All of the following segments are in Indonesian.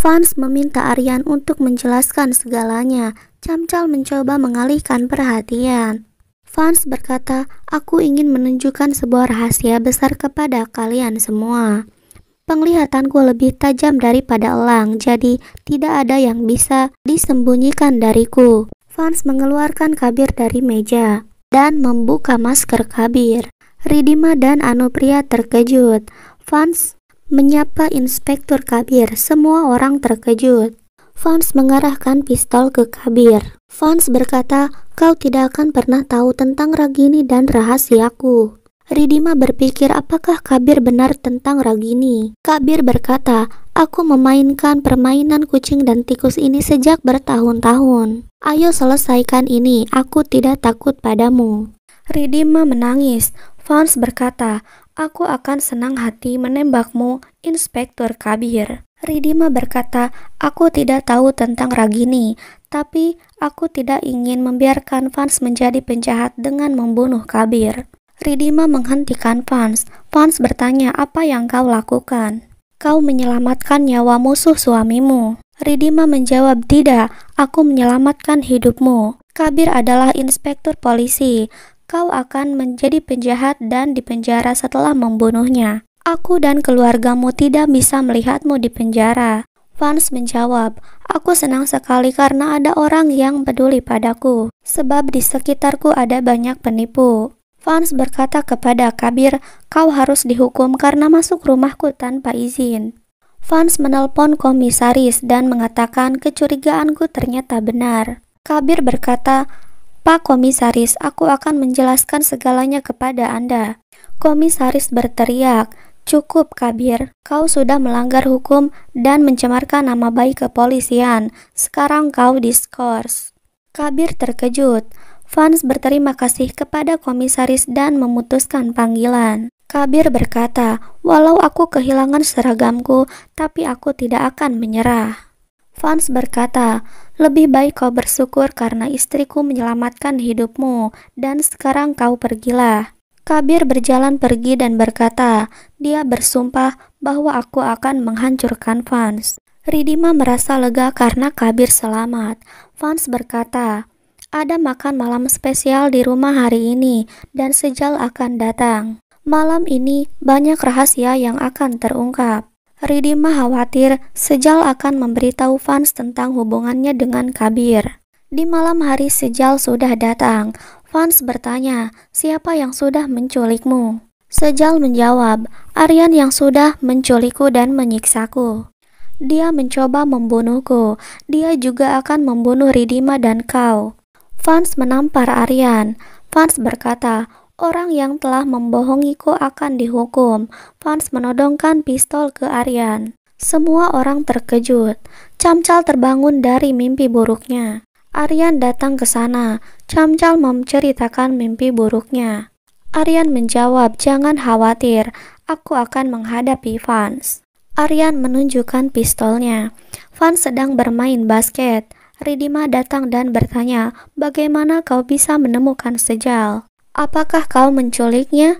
Fans meminta Aryan untuk menjelaskan segalanya. Camcal mencoba mengalihkan perhatian. Fans berkata, aku ingin menunjukkan sebuah rahasia besar kepada kalian semua. Penglihatanku lebih tajam daripada elang, jadi tidak ada yang bisa disembunyikan dariku. Fans mengeluarkan kabir dari meja dan membuka masker kabir. Ridima dan Anupria terkejut. Fans Menyapa Inspektur Kabir, semua orang terkejut. Fans mengarahkan pistol ke Kabir. Fans berkata, kau tidak akan pernah tahu tentang Ragini dan rahasiaku. Ridima berpikir apakah Kabir benar tentang Ragini. Kabir berkata, aku memainkan permainan kucing dan tikus ini sejak bertahun-tahun. Ayo selesaikan ini, aku tidak takut padamu. Ridima menangis. Fons berkata, aku akan senang hati menembakmu, Inspektur Kabir. Ridima berkata, aku tidak tahu tentang Ragini, tapi aku tidak ingin membiarkan Vans menjadi penjahat dengan membunuh Kabir. Ridima menghentikan Vans. Vans bertanya apa yang kau lakukan. Kau menyelamatkan nyawa musuh suamimu. Ridima menjawab, tidak, aku menyelamatkan hidupmu. Kabir adalah inspektur polisi kau akan menjadi penjahat dan dipenjara setelah membunuhnya. Aku dan keluargamu tidak bisa melihatmu di penjara. Vance menjawab, Aku senang sekali karena ada orang yang peduli padaku, sebab di sekitarku ada banyak penipu. Vance berkata kepada Kabir, kau harus dihukum karena masuk rumahku tanpa izin. Vance menelpon komisaris dan mengatakan kecurigaanku ternyata benar. Kabir berkata, Pak Komisaris, aku akan menjelaskan segalanya kepada Anda. Komisaris berteriak, Cukup, Kabir. Kau sudah melanggar hukum dan mencemarkan nama baik kepolisian. Sekarang kau diskors. Kabir terkejut. Fans berterima kasih kepada komisaris dan memutuskan panggilan. Kabir berkata, "Walau aku kehilangan seragamku, tapi aku tidak akan menyerah." Fans berkata, "Lebih baik kau bersyukur karena istriku menyelamatkan hidupmu, dan sekarang kau pergilah." Kabir berjalan pergi dan berkata, "Dia bersumpah bahwa aku akan menghancurkan Fans." Ridima merasa lega karena Kabir selamat. Fans berkata, "Ada makan malam spesial di rumah hari ini, dan Sejal akan datang. Malam ini banyak rahasia yang akan terungkap." Ridima khawatir Sejal akan memberitahu Fans tentang hubungannya dengan Kabir. Di malam hari Sejal sudah datang. Fans bertanya, siapa yang sudah menculikmu? Sejal menjawab, Aryan yang sudah menculikku dan menyiksaku. Dia mencoba membunuhku. Dia juga akan membunuh Ridima dan kau. Fans menampar Aryan. Fans berkata, Orang yang telah membohongiku akan dihukum. Fans menodongkan pistol ke Aryan. Semua orang terkejut. Camcal terbangun dari mimpi buruknya. Aryan datang ke sana. Camcal menceritakan mimpi buruknya. Aryan menjawab, "Jangan khawatir, aku akan menghadapi Vans." Aryan menunjukkan pistolnya. Vans sedang bermain basket. Ridima datang dan bertanya, "Bagaimana kau bisa menemukan sejal?" Apakah kau menculiknya?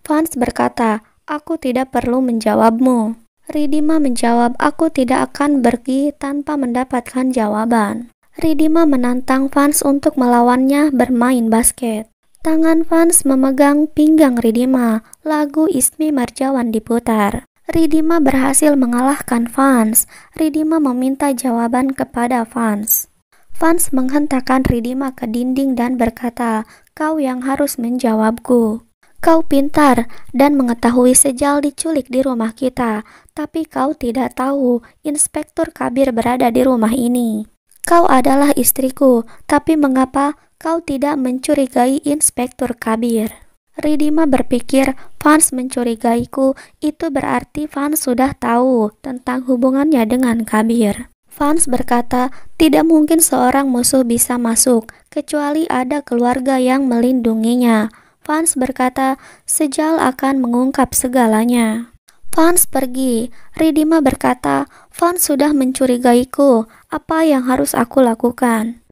Fans berkata, Aku tidak perlu menjawabmu. Ridima menjawab, Aku tidak akan pergi tanpa mendapatkan jawaban. Ridima menantang Fans untuk melawannya bermain basket. Tangan Fans memegang pinggang Ridima. Lagu Ismi Marjawan diputar. Ridima berhasil mengalahkan Fans. Ridima meminta jawaban kepada Fans. Fans menghentakkan Ridima ke dinding dan berkata, "Kau yang harus menjawabku. Kau pintar dan mengetahui sejal diculik di rumah kita, tapi kau tidak tahu Inspektur Kabir berada di rumah ini. Kau adalah istriku, tapi mengapa kau tidak mencurigai Inspektur Kabir?" Ridima berpikir Fans mencurigaiku itu berarti Fans sudah tahu tentang hubungannya dengan Kabir. Fans berkata, tidak mungkin seorang musuh bisa masuk, kecuali ada keluarga yang melindunginya. Fans berkata, Sejal akan mengungkap segalanya. Fans pergi. Ridima berkata, Fans sudah mencurigaiku. Apa yang harus aku lakukan?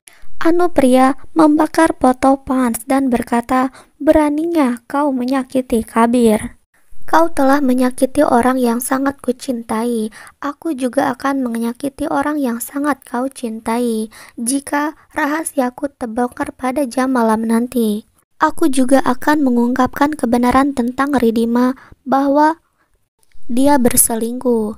pria membakar foto Pans dan berkata, beraninya kau menyakiti Kabir. Kau telah menyakiti orang yang sangat kucintai. Aku juga akan menyakiti orang yang sangat kau cintai. Jika rahasiaku terbongkar pada jam malam nanti, aku juga akan mengungkapkan kebenaran tentang Ridima bahwa dia berselingkuh.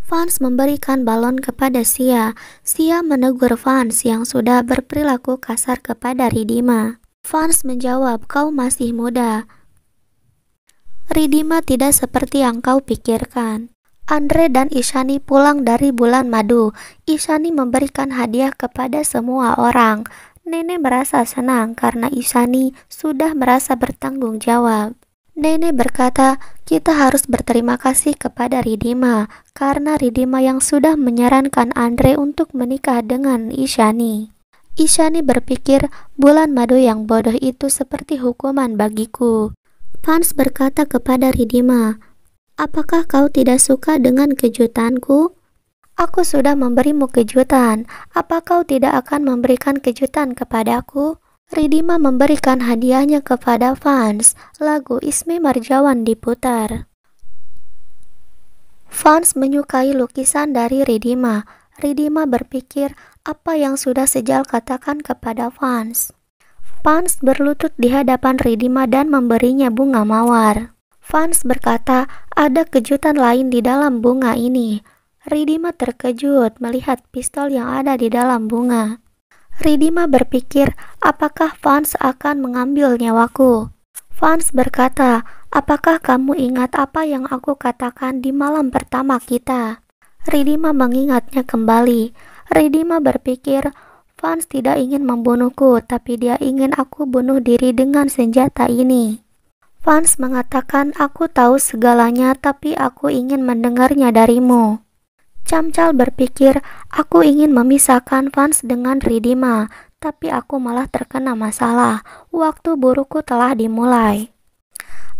Fans memberikan balon kepada Sia. Sia menegur fans yang sudah berperilaku kasar kepada Ridima. Fans menjawab, "Kau masih muda. Ridima tidak seperti yang kau pikirkan. Andre dan Ishani pulang dari bulan madu. Ishani memberikan hadiah kepada semua orang. Nenek merasa senang karena Ishani sudah merasa bertanggung jawab. Nenek berkata, kita harus berterima kasih kepada Ridima karena Ridima yang sudah menyarankan Andre untuk menikah dengan Ishani. Ishani berpikir bulan madu yang bodoh itu seperti hukuman bagiku. Fans berkata kepada Ridima, Apakah kau tidak suka dengan kejutanku? Aku sudah memberimu kejutan, apa kau tidak akan memberikan kejutan kepadaku? Ridima memberikan hadiahnya kepada Fans, lagu Isme Marjawan diputar. Fans menyukai lukisan dari Ridima. Ridima berpikir apa yang sudah Sejal katakan kepada Fans. Fans berlutut di hadapan Ridima dan memberinya bunga mawar. Fans berkata, ada kejutan lain di dalam bunga ini. Ridima terkejut melihat pistol yang ada di dalam bunga. Ridima berpikir, apakah Fans akan mengambil nyawaku? Fans berkata, apakah kamu ingat apa yang aku katakan di malam pertama kita? Ridima mengingatnya kembali. Ridima berpikir, Fans tidak ingin membunuhku, tapi dia ingin aku bunuh diri dengan senjata ini. Fans mengatakan, aku tahu segalanya, tapi aku ingin mendengarnya darimu. Camcal berpikir, aku ingin memisahkan Fans dengan Ridima, tapi aku malah terkena masalah. Waktu burukku telah dimulai.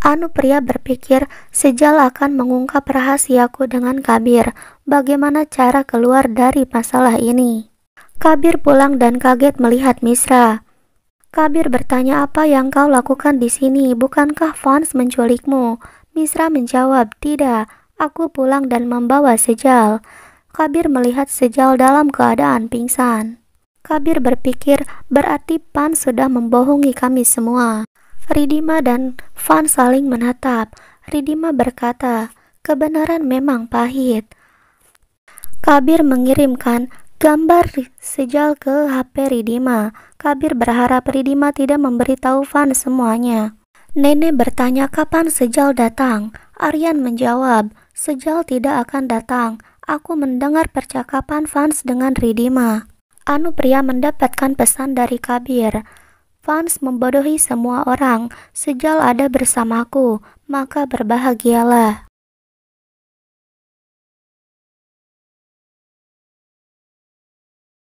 Anu pria berpikir, Sejal akan mengungkap rahasiaku dengan Kabir. Bagaimana cara keluar dari masalah ini? Kabir pulang dan kaget melihat Misra. Kabir bertanya apa yang kau lakukan di sini, bukankah Fans menculikmu? Misra menjawab, tidak, aku pulang dan membawa sejal. Kabir melihat sejal dalam keadaan pingsan. Kabir berpikir berarti Pan sudah membohongi kami semua. Ridima dan Fan saling menatap. Ridima berkata, kebenaran memang pahit. Kabir mengirimkan Gambar sejal ke HP Ridima. Kabir berharap Ridima tidak memberitahu Van semuanya. Nenek bertanya kapan Sejal datang. Aryan menjawab, Sejal tidak akan datang. Aku mendengar percakapan Fans dengan Ridima. Anu pria mendapatkan pesan dari Kabir. Fans membodohi semua orang. Sejal ada bersamaku, maka berbahagialah.